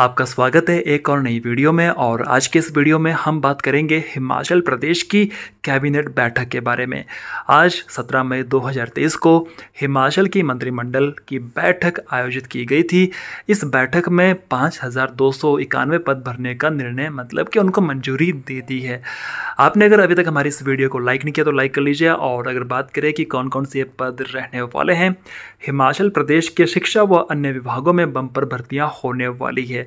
आपका स्वागत है एक और नई वीडियो में और आज के इस वीडियो में हम बात करेंगे हिमाचल प्रदेश की कैबिनेट बैठक के बारे में आज 17 मई 2023 को हिमाचल की मंत्रिमंडल की बैठक आयोजित की गई थी इस बैठक में पाँच पद भरने का निर्णय मतलब कि उनको मंजूरी दे दी है आपने अगर अभी तक हमारी इस वीडियो को लाइक नहीं किया तो लाइक कर लीजिए और अगर बात करें कि कौन कौन से पद रहने वाले हैं हिमाचल प्रदेश के शिक्षा व अन्य विभागों में बम्पर भर्तियाँ होने वाली है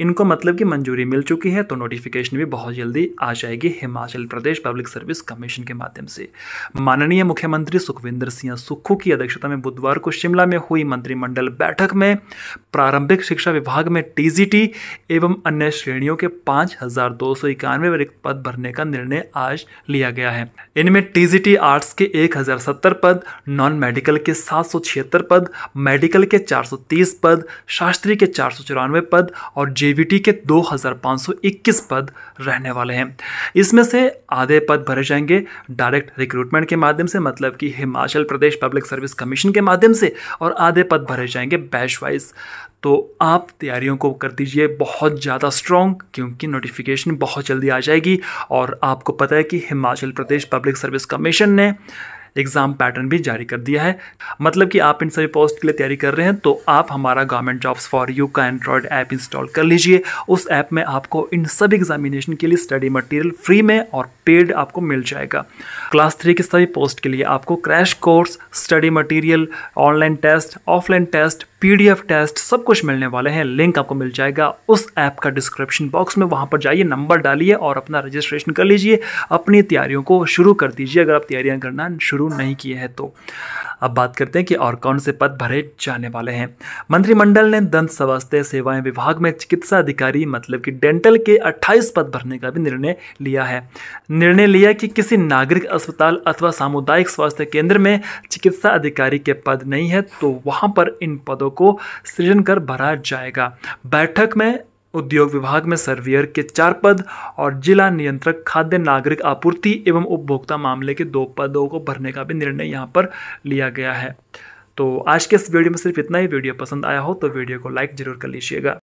इनको मतलब कि मंजूरी मिल चुकी है तो नोटिफिकेशन भी बहुत जल्दी आ जाएगी Himachal Pradesh public service commission के माध्यम से माननीय मुख्यमंत्री सुखविंदर सिंह सुक्खू की अध्यक्षता में बुधवार को शिमला में हुई मंत्रिमंडल बैठक में प्रारंभिक शिक्षा विभाग में टीजीटी एवं अन्य श्रेणियों के पाँच हजार दो सौ इक्यानवे रिक्त पद भरने का निर्णय आज लिया गया है इनमें टीजीटी आर्ट्स के एक हजार सत्तर पद नॉन मेडिकल के सात सौ छिहत्तर पद मेडिकल के चार सौ तीस पद शास्त्री के चार सौ चौरानवे पद और जे जेवीटी के 2521 पद रहने वाले हैं इसमें से आधे पद भरे जाएंगे डायरेक्ट रिक्रूटमेंट के माध्यम से मतलब कि Himachal Pradesh public service commission के माध्यम से और आधे पद भरे जाएंगे बैच वाइज तो आप तैयारियों को कर दीजिए बहुत ज़्यादा स्ट्रॉन्ग क्योंकि नोटिफिकेशन बहुत जल्दी आ जाएगी और आपको पता है कि Himachal Pradesh public service commission ने एग्ज़ाम पैटर्न भी जारी कर दिया है मतलब कि आप इन सभी पोस्ट के लिए तैयारी कर रहे हैं तो आप हमारा गवर्नमेंट जॉब्स फॉर यू का एंड्रॉयड ऐप इंस्टॉल कर लीजिए उस ऐप में आपको इन सब एग्जामिनेशन के लिए स्टडी मटेरियल फ्री में और पेड आपको मिल जाएगा क्लास थ्री के सभी पोस्ट के लिए आपको crash course study material online test offline test P test सब कुछ मिलने वाले हैं लिंक आपको मिल जाएगा उस ऐप का डिस्क्रिप्शन बॉक्स में वहाँ पर जाइए नंबर डालिए और अपना रजिस्ट्रेशन कर लीजिए अपनी तैयारियों को शुरू कर दीजिए अगर आप तैयारियाँ करना शुरू शुरू नहीं किए हैं तो अब बात करते हैं कि और कौन से पद भरे जाने वाले हैं मंत्रिमंडल ने दंत स्वास्थ्य सेवाएं विभाग में चिकित्सा अधिकारी मतलब कि डेंटल के 28 पद भरने का भी निर्णय लिया है निर्णय लिया कि किसी नागरिक अस्पताल अथवा सामुदायिक स्वास्थ्य केंद्र में चिकित्सा अधिकारी के पद नहीं है तो वहाँ पर इन पदों को सृजन कर भरा जाएगा बैठक में उद्योग विभाग में सर्वियर के चार पद और जिला नियंत्रक खाद्य नागरिक आपूर्ति एवं उपभोक्ता मामले के दो पदों को भरने का भी निर्णय यहाँ पर लिया गया है तो आज के इस वीडियो में सिर्फ इतना ही वीडियो पसंद आया हो तो वीडियो को लाइक जरूर कर लीजिएगा